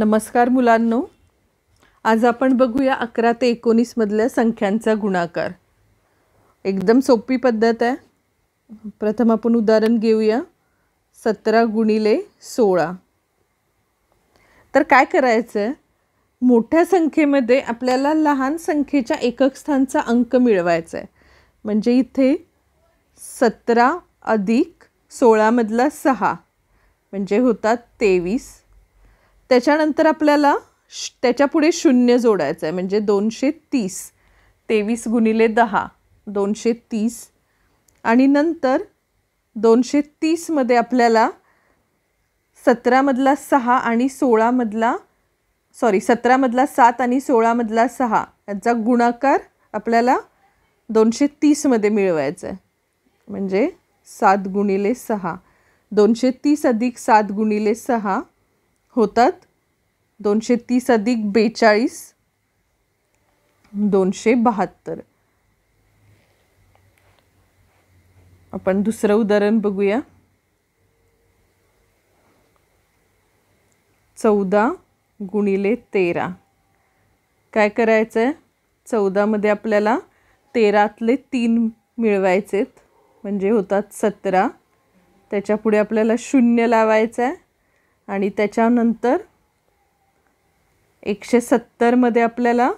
नमस्कार मुलांनो आज आपण बघूया अकरा ते एकोणीसमधल्या संख्यांचा गुणाकार एकदम सोपी पद्धत आहे प्रथम आपण उदाहरण घेऊया सतरा गुणिले सोळा तर काय करायचं आहे मोठ्या संख्येमध्ये आपल्याला लहान संख्येच्या एकक स्थानचा अंक मिळवायचा आहे म्हणजे इथे सतरा अधिक सोळामधला सहा म्हणजे होतात तेवीस त्याच्यानंतर आपल्याला श त्याच्यापुढे शून्य जोडायचं आहे म्हणजे दोनशे तीस तेवीस गुणिले दहा दोनशे तीस आणि नंतर दोनशे तीसमध्ये आपल्याला सतरामधला सहा आणि सोळामधला सॉरी सतरामधला सात आणि सोळामधला सहा याचा गुणाकार आपल्याला दोनशे तीसमध्ये मिळवायचा आहे म्हणजे सात गुणिले सहा दोनशे तीस अधिक सात गुणिले सहा होतात दोनशे तीस अधिक बेचाळीस दोनशे बहात्तर आपण दुसरं उदाहरण बघूया चौदा गुणिले तेरा काय करायचं आहे चौदामध्ये आपल्याला तेरातले तीन मिळवायचेत म्हणजे होतात सतरा त्याच्यापुढे आपल्याला शून्य लावायचं आहे आणि त्याच्यानंतर एकशे सत्तरमध्ये आपल्याला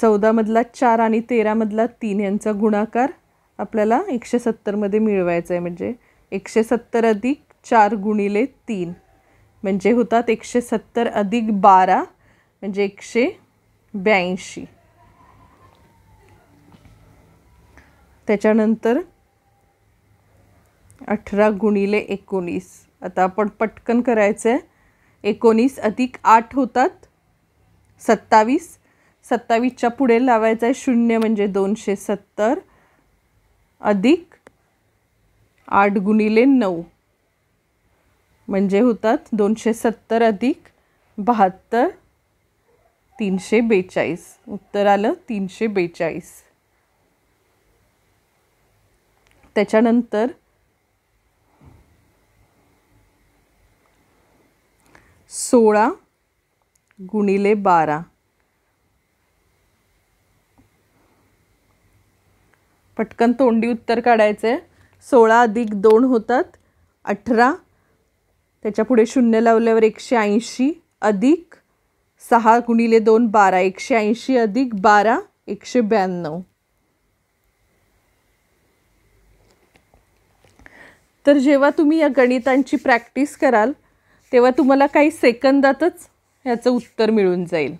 चौदामधला चार आणि तेरामधला तीन यांचा गुणाकार आपल्याला एकशे सत्तरमध्ये मिळवायचा आहे म्हणजे एकशे सत्तर अधिक चार गुणिले तीन म्हणजे होतात एकशे सत्तर अधिक बारा म्हणजे एकशे ब्याऐंशी त्याच्यानंतर अठरा गुणिले एकोणीस आता आपण पटकन करायचं आहे एकोणीस अधिक आठ होतात सत्तावीस सत्तावीसच्या पुढे लावायचं आहे शून्य म्हणजे दोनशे सत्तर अधिक आठ गुणिले नऊ म्हणजे होतात दोनशे सत्तर अधिक बहात्तर तीनशे बेचाळीस उत्तर आलं तीनशे बेचाळीस त्याच्यानंतर सोळा गुणिले बारा पटकन तोंडी उत्तर काढायचं आहे सोळा अधिक दोन होतात अठरा त्याच्यापुढे शून्य लावल्यावर एकशे ऐंशी अधिक सहा गुणिले दोन बारा एकशे ऐंशी अधिक बारा एकशे ब्याण्णव तर जेव्हा तुम्ही या गणितांची प्रॅक्टिस कराल तेव्हा तुम्हाला काही सेकंदातच ह्याचं उत्तर मिळून जाईल